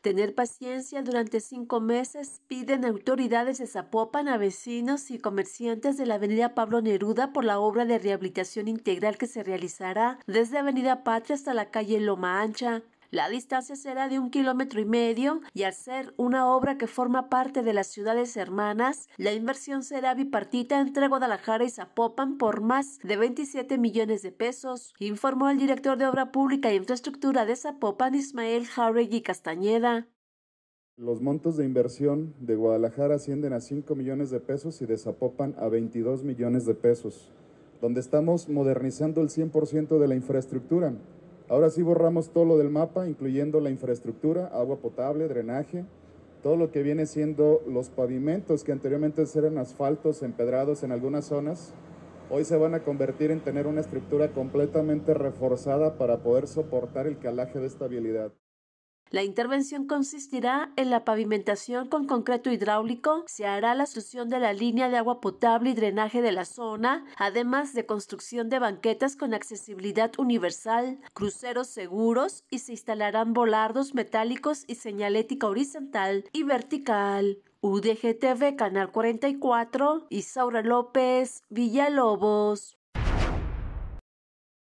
Tener paciencia durante cinco meses piden autoridades de Zapopan a vecinos y comerciantes de la avenida Pablo Neruda por la obra de rehabilitación integral que se realizará desde Avenida Patria hasta la calle Loma Ancha. La distancia será de un kilómetro y medio y al ser una obra que forma parte de las ciudades hermanas, la inversión será bipartita entre Guadalajara y Zapopan por más de 27 millones de pesos, informó el director de Obra Pública e Infraestructura de Zapopan, Ismael Jauregui Castañeda. Los montos de inversión de Guadalajara ascienden a 5 millones de pesos y de Zapopan a 22 millones de pesos, donde estamos modernizando el 100% de la infraestructura Ahora sí borramos todo lo del mapa, incluyendo la infraestructura, agua potable, drenaje, todo lo que viene siendo los pavimentos que anteriormente eran asfaltos empedrados en algunas zonas, hoy se van a convertir en tener una estructura completamente reforzada para poder soportar el calaje de estabilidad. La intervención consistirá en la pavimentación con concreto hidráulico, se hará la sustitución de la línea de agua potable y drenaje de la zona, además de construcción de banquetas con accesibilidad universal, cruceros seguros y se instalarán volardos metálicos y señalética horizontal y vertical. UDGTV Canal 44, Isaura López, Villalobos.